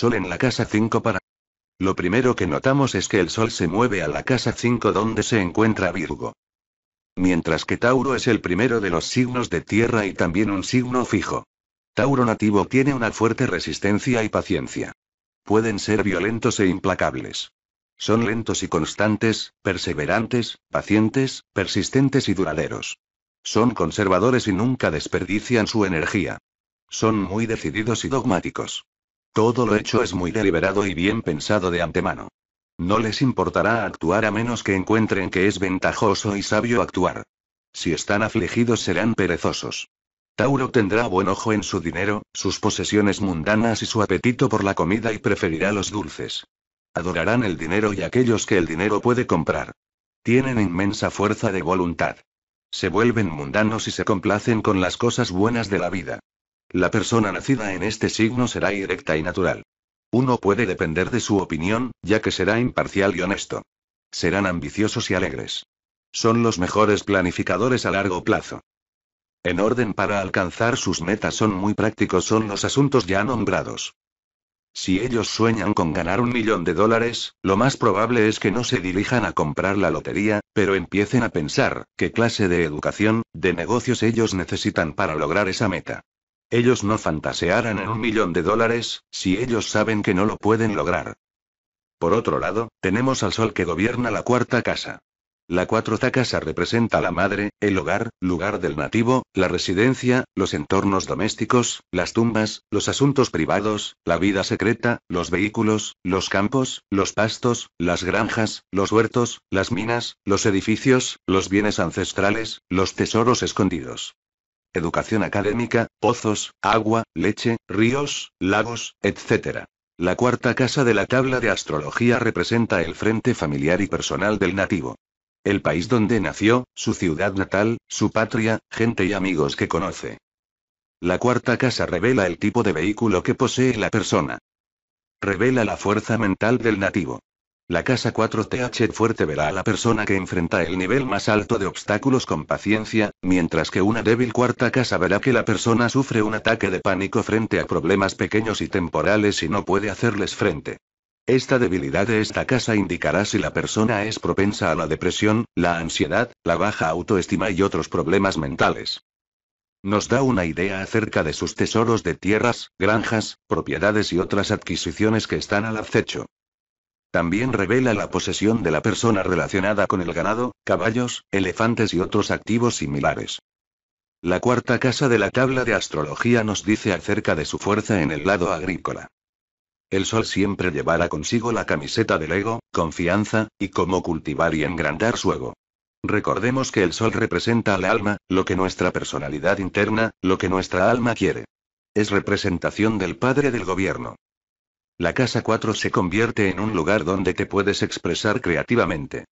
Sol en la casa 5 para... Lo primero que notamos es que el Sol se mueve a la casa 5 donde se encuentra Virgo. Mientras que Tauro es el primero de los signos de tierra y también un signo fijo. Tauro nativo tiene una fuerte resistencia y paciencia. Pueden ser violentos e implacables. Son lentos y constantes, perseverantes, pacientes, persistentes y duraderos. Son conservadores y nunca desperdician su energía. Son muy decididos y dogmáticos. Todo lo hecho es muy deliberado y bien pensado de antemano. No les importará actuar a menos que encuentren que es ventajoso y sabio actuar. Si están afligidos serán perezosos. Tauro tendrá buen ojo en su dinero, sus posesiones mundanas y su apetito por la comida y preferirá los dulces. Adorarán el dinero y aquellos que el dinero puede comprar. Tienen inmensa fuerza de voluntad. Se vuelven mundanos y se complacen con las cosas buenas de la vida. La persona nacida en este signo será directa y natural. Uno puede depender de su opinión, ya que será imparcial y honesto. Serán ambiciosos y alegres. Son los mejores planificadores a largo plazo. En orden para alcanzar sus metas son muy prácticos son los asuntos ya nombrados. Si ellos sueñan con ganar un millón de dólares, lo más probable es que no se dirijan a comprar la lotería, pero empiecen a pensar qué clase de educación, de negocios ellos necesitan para lograr esa meta. Ellos no fantasearán en un millón de dólares, si ellos saben que no lo pueden lograr. Por otro lado, tenemos al sol que gobierna la cuarta casa. La cuarta casa representa la madre, el hogar, lugar del nativo, la residencia, los entornos domésticos, las tumbas, los asuntos privados, la vida secreta, los vehículos, los campos, los pastos, las granjas, los huertos, las minas, los edificios, los bienes ancestrales, los tesoros escondidos educación académica, pozos, agua, leche, ríos, lagos, etc. La cuarta casa de la tabla de astrología representa el frente familiar y personal del nativo. El país donde nació, su ciudad natal, su patria, gente y amigos que conoce. La cuarta casa revela el tipo de vehículo que posee la persona. Revela la fuerza mental del nativo. La casa 4TH fuerte verá a la persona que enfrenta el nivel más alto de obstáculos con paciencia, mientras que una débil cuarta casa verá que la persona sufre un ataque de pánico frente a problemas pequeños y temporales y no puede hacerles frente. Esta debilidad de esta casa indicará si la persona es propensa a la depresión, la ansiedad, la baja autoestima y otros problemas mentales. Nos da una idea acerca de sus tesoros de tierras, granjas, propiedades y otras adquisiciones que están al acecho. También revela la posesión de la persona relacionada con el ganado, caballos, elefantes y otros activos similares. La cuarta casa de la tabla de astrología nos dice acerca de su fuerza en el lado agrícola. El sol siempre llevará consigo la camiseta del ego, confianza, y cómo cultivar y engrandar su ego. Recordemos que el sol representa al alma, lo que nuestra personalidad interna, lo que nuestra alma quiere. Es representación del padre del gobierno. La casa 4 se convierte en un lugar donde te puedes expresar creativamente.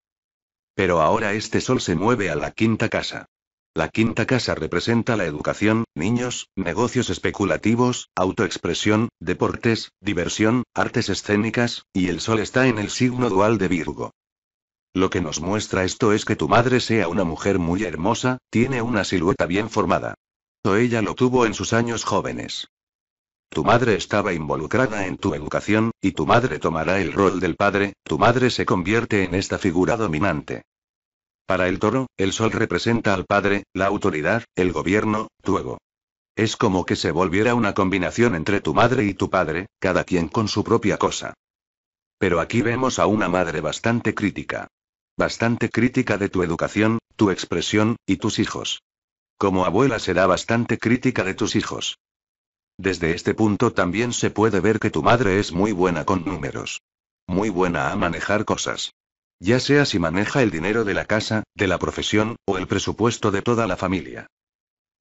Pero ahora este sol se mueve a la quinta casa. La quinta casa representa la educación, niños, negocios especulativos, autoexpresión, deportes, diversión, artes escénicas, y el sol está en el signo dual de Virgo. Lo que nos muestra esto es que tu madre sea una mujer muy hermosa, tiene una silueta bien formada. O ella lo tuvo en sus años jóvenes. Tu madre estaba involucrada en tu educación, y tu madre tomará el rol del padre, tu madre se convierte en esta figura dominante. Para el toro, el sol representa al padre, la autoridad, el gobierno, tu ego. Es como que se volviera una combinación entre tu madre y tu padre, cada quien con su propia cosa. Pero aquí vemos a una madre bastante crítica. Bastante crítica de tu educación, tu expresión, y tus hijos. Como abuela será bastante crítica de tus hijos. Desde este punto también se puede ver que tu madre es muy buena con números. Muy buena a manejar cosas. Ya sea si maneja el dinero de la casa, de la profesión, o el presupuesto de toda la familia.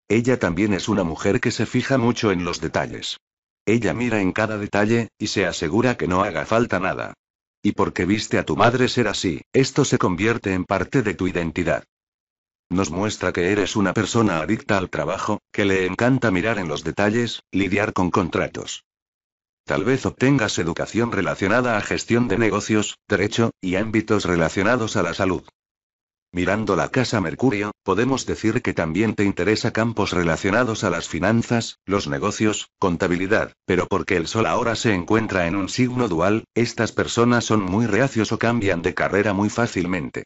Ella también es una mujer que se fija mucho en los detalles. Ella mira en cada detalle, y se asegura que no haga falta nada. Y porque viste a tu madre ser así, esto se convierte en parte de tu identidad. Nos muestra que eres una persona adicta al trabajo, que le encanta mirar en los detalles, lidiar con contratos. Tal vez obtengas educación relacionada a gestión de negocios, derecho, y ámbitos relacionados a la salud. Mirando la casa Mercurio, podemos decir que también te interesa campos relacionados a las finanzas, los negocios, contabilidad, pero porque el Sol ahora se encuentra en un signo dual, estas personas son muy reacios o cambian de carrera muy fácilmente.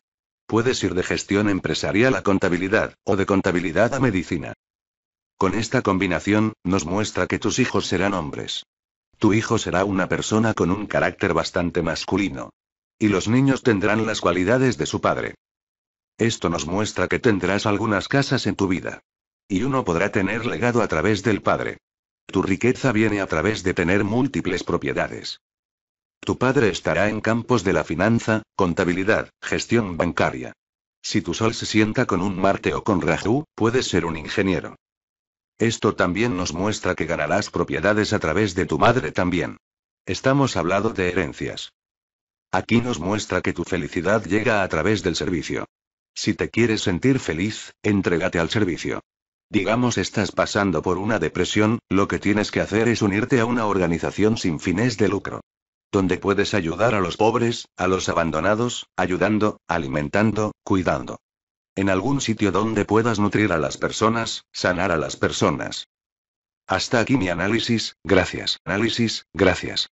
Puedes ir de gestión empresarial a contabilidad, o de contabilidad a medicina. Con esta combinación, nos muestra que tus hijos serán hombres. Tu hijo será una persona con un carácter bastante masculino. Y los niños tendrán las cualidades de su padre. Esto nos muestra que tendrás algunas casas en tu vida. Y uno podrá tener legado a través del padre. Tu riqueza viene a través de tener múltiples propiedades. Tu padre estará en campos de la finanza, contabilidad, gestión bancaria. Si tu sol se sienta con un Marte o con Rahu, puedes ser un ingeniero. Esto también nos muestra que ganarás propiedades a través de tu madre también. Estamos hablando de herencias. Aquí nos muestra que tu felicidad llega a través del servicio. Si te quieres sentir feliz, entrégate al servicio. Digamos estás pasando por una depresión, lo que tienes que hacer es unirte a una organización sin fines de lucro donde puedes ayudar a los pobres, a los abandonados, ayudando, alimentando, cuidando. En algún sitio donde puedas nutrir a las personas, sanar a las personas. Hasta aquí mi análisis, gracias. Análisis, gracias.